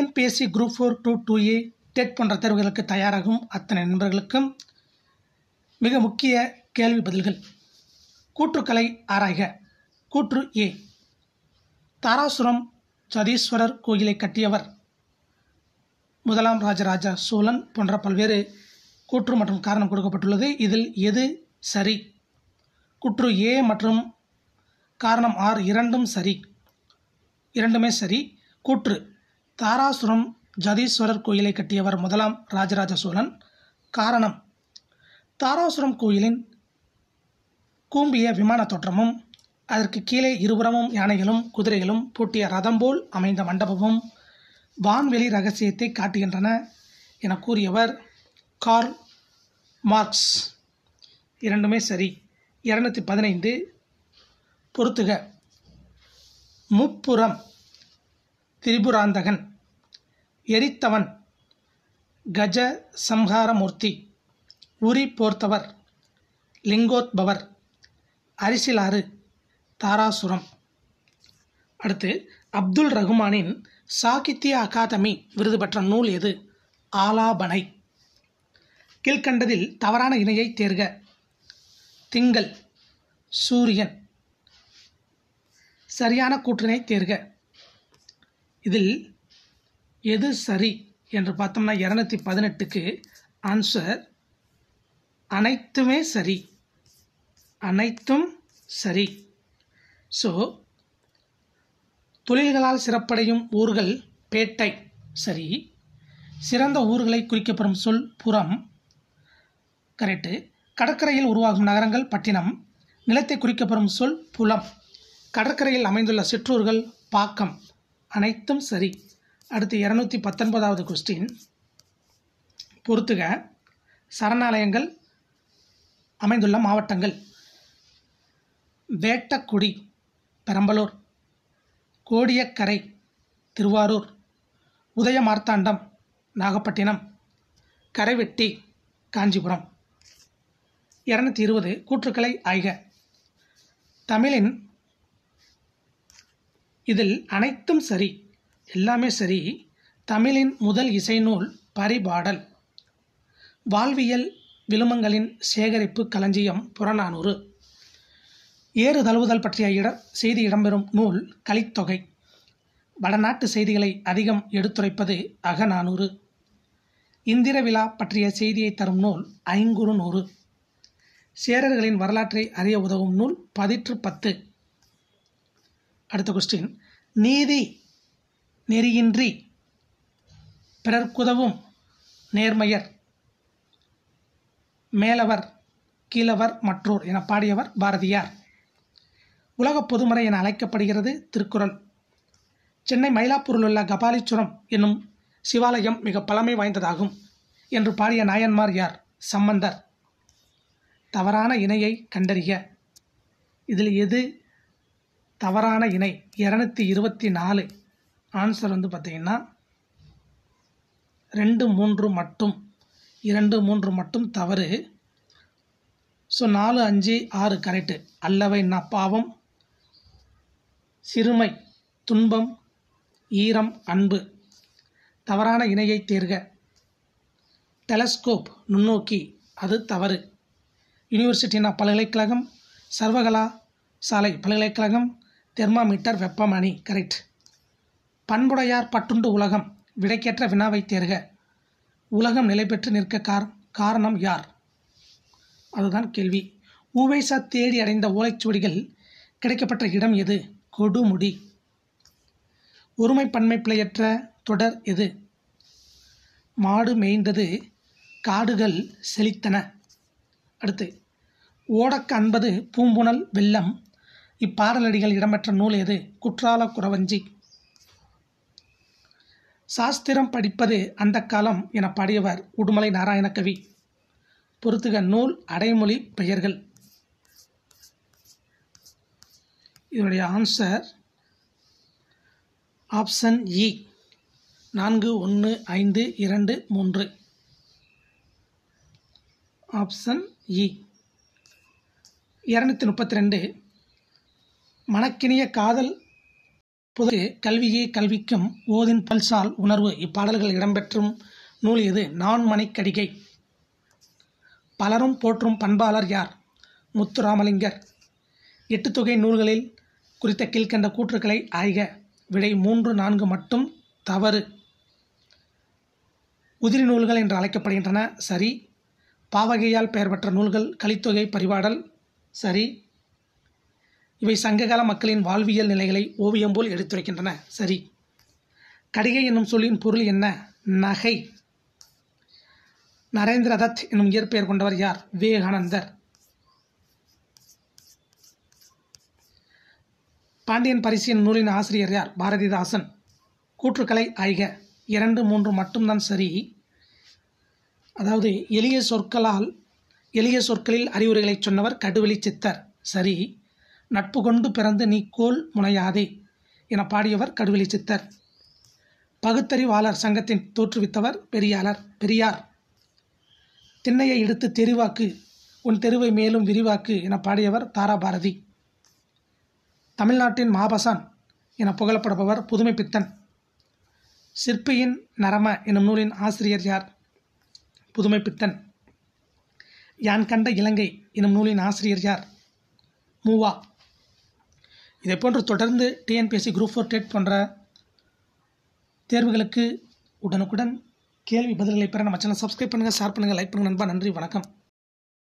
MBSC group four two two A TET போன்ற தேர்வுகளுக்கு தயாராகும் அத்தனை நண்பர்களுக்கும் மிக முக்கிய கேள்வி பதில்கள் கூற்றுக்கலை ஆராய்க கூற்று ஏ தாராசுரம் சதீஸ்வரர் கோயிலை கட்டியவர் முதலாம் ராஜராஜ சோழன் போன்ற பல்வேறு கூற்று மற்றும் காரணம் கொடுக்கப்பட்டுள்ளது இதில் எது சரி குற்று ஏ மற்றும் காரணம் ஆர் இரண்டும் சரி இரண்டுமே சரி கூற்று தாராசுரம் ஜதீஸ்வரர் கோயிலை கட்டியவர் முதலாம் ராஜராஜ சோழன் காரணம் தாராசுரம் கோயிலின் கூம்பிய விமான தோற்றமும் அதற்கு கீழே இருபுறமும் யானைகளும் குதிரைகளும் பூட்டிய ரதம் போல் அமைந்த மண்டபமும் வான்வெளி ரகசியத்தை காட்டுகின்றன என கூறியவர் கார்ல் மார்க்ஸ் இரண்டுமே சரி இரநூத்தி பதினைந்து பொறுத்துக முப்புறம் திரிபுராந்தகன் எரித்தவன் கஜ சம்ஹாரமூர்த்தி உரி போர்த்தவர் லிங்கோத்பவர் அரிசிலாறு தாராசுரம் அடுத்து அப்துல் ரகுமானின் சாகித்ய அகாதமி விருது பெற்ற நூல் எது ஆலாபனை கீழ்கண்டதில் தவறான இணையை தேர்க திங்கள் சூரியன் சரியான கூற்றினை தேர்க இதில் எது சரி என்று பார்த்தோம்னா இரநூத்தி பதினெட்டுக்கு ஆன்சர் அனைத்துமே சரி அனைத்தும் சரி ஸோ தொழில்களால் சிறப்படையும் ஊர்கள் பேட்டை சரி சிறந்த ஊர்களை குறிக்கப்படும் சொல் புறம் கரெக்டு கடற்கரையில் உருவாகும் நகரங்கள் பட்டினம் நிலத்தை குறிக்கப்படும் சொல் புலம் கடற்கரையில் அமைந்துள்ள சிற்றூர்கள் பாக்கம் அனைத்தும் சரி அடுத்து இரநூத்தி பத்தொன்பதாவது கொஸ்டின் பொறுத்துக சரணாலயங்கள் அமைந்துள்ள மாவட்டங்கள் வேட்டக்குடி பெரம்பலூர் கோடியக்கரை திருவாரூர் உதயமார்த்தாண்டம் நாகப்பட்டினம் கரைவெட்டி காஞ்சிபுரம் இரநூத்தி இருபது கூற்றுக்களை ஆய்க தமிழின் இதில் அனைத்தும் சரி எல்லாமே சரி தமிழின் முதல் இசைநூல் பரிபாடல் வாழ்வியல் விழுமங்களின் சேகரிப்பு களஞ்சியம் புறநானூறு ஏறு தழுவுதல் பற்றிய இட செய்தி இடம்பெறும் நூல் கலித்தொகை வடநாட்டு செய்திகளை அதிகம் எடுத்துரைப்பது அகநானூறு இந்திர விழா பற்றிய செய்தியை தரும் நூல் ஐங்குறு நூறு சேரர்களின் வரலாற்றை அறிய உதவும் நூல் பதிற்று பத்து அடுத்த கொஸ்டின் நீதி நெறியின்றி பிறர்க்குதவும் நேர்மையர் மேலவர் கீழவர் மற்றோர் என பாடியவர் பாரதியார் உலக பொதுமறை என அழைக்கப்படுகிறது திருக்குறள் சென்னை மயிலாப்பூரில் உள்ள கபாலீச்சுரம் என்னும் சிவாலயம் மிக பழமை வாய்ந்ததாகும் என்று பாடிய நாயன்மார் யார் சம்பந்தர் தவறான இணையை கண்டறிய இதில் எது தவறான இணை இருநூத்தி இருபத்தி நாலு ஆன்சர் வந்து பார்த்தீங்கன்னா ரெண்டு மூன்று மட்டும் இரண்டு மூன்று மட்டும் தவறு ஸோ நாலு அஞ்சு ஆறு கரெக்டு அல்லவை நான் பாவம் சிறுமை துன்பம் ஈரம் அன்பு தவறான இணையை தேர்க டெலஸ்கோப் நுண்ணோக்கி அது தவறு யூனிவர்சிட்டினா பல்கலைக்கழகம் சர்வகலா சாலை பல்கலைக்கழகம் தெர்மாமீட்டர் வெப்பமணி கரெக்ட் பண்புடையார் பட்டுண்டு உலகம் விடைக்கேற்ற வினாவை தேர்க உலகம் நிலை பெற்று நிற்க கார் காரணம் யார் அதுதான் கேள்வி ஊவைசா தேடி அடைந்த ஓலைச்சுவடிகள் கிடைக்கப்பட்ட இடம் எது கொடுமுடி ஒருமைப்பன்மை பிழையற்ற தொடர் எது மாடு மேய்ந்தது காடுகள் செழித்தன அடுத்து ஓடக்க அன்பது பூம்புணல் வெள்ளம் இப்பாடலடிகள் இடம்பெற்ற நூல் எது குற்றால குறவஞ்சி சாஸ்திரம் படிப்பது அந்த காலம் என பாடியவர் உடுமலை நாராயணகவி பொருத்துக நூல் அடைமொழி பெயர்கள் இதனுடைய ஆன்சர் ஆப்ஷன் இ நான்கு ஒன்று ஐந்து இரண்டு மூன்று ஆப்ஷன் இ e. இரநூத்தி முப்பத்தி ரெண்டு மணக்கினிய காதல் பொதுவே கல்வியே கல்விக்கும் ஓதின் பல்சால் உணர்வு இப்பாடல்கள் இடம்பெற்றும் நூல் இது நான் மணிக்கடிகை பலரும் போற்றும் பண்பாளர் யார் முத்துராமலிங்கர் எட்டு தொகை நூல்களில் குறித்த கீழ்கண்ட கூற்றுக்களை ஆய்க விடை மூன்று நான்கு மட்டும் தவறு உதிரி நூல்கள் என்று அழைக்கப்படுகின்றன சரி பாவகையால் பெயர் பெற்ற நூல்கள் கலித்தொகை பரிவாடல் சரி இவை சங்ககால மக்களின் வாழ்வியல் நிலைகளை ஓவியம் போல் எடுத்துரைக்கின்றன சரி கடிகை என்னும் சொல்லின் பொருள் என்ன நகை நரேந்திர தத் என்னும் இயற்பெயர் கொண்டவர் யார் விவேகானந்தர் பாண்டியன் என் நூலின் ஆசிரியர் யார் பாரதிதாசன் கூற்றுக்கலை ஆய்க இரண்டு மூன்று மட்டும்தான் சரி அதாவது எளிய சொற்களால் எளிய சொற்களில் அறிவுரைகளை சொன்னவர் கடுவெளி சித்தர் சரி நட்பு கொண்டு பிறந்து நீ கோல் முனையாதே என பாடியவர் கடுவெளி சித்தர் பகுத்தறிவாளர் சங்கத்தின் தோற்றுவித்தவர் பெரியாளர் பெரியார் திண்ணையை எடுத்து தெரிவாக்கு உன் தெருவை மேலும் விரிவாக்கு என பாடியவர் தாராபாரதி தமிழ்நாட்டின் மாபசான் என புகழப்படுபவர் புதுமை பித்தன் சிற்பியின் நரம எனும் நூலின் ஆசிரியர் யார் புதுமை பித்தன் யான் கண்ட இலங்கை எனும் நூலின் ஆசிரியர் யார் மூவா இதை போன்று தொடர்ந்து டிஎன்பிஎஸ்சி குரூப் ஃபோர் டேட் போன்ற தேர்வுகளுக்கு உடனுக்குடன் கேள்வி பதில்களை பெற நம்ம சேனல் சப்ஸ்கிரைப் பண்ணுங்கள் ஷேர் பண்ணுங்கள் லைக் பண்ணுங்கள் நண்பா நன்றி வணக்கம்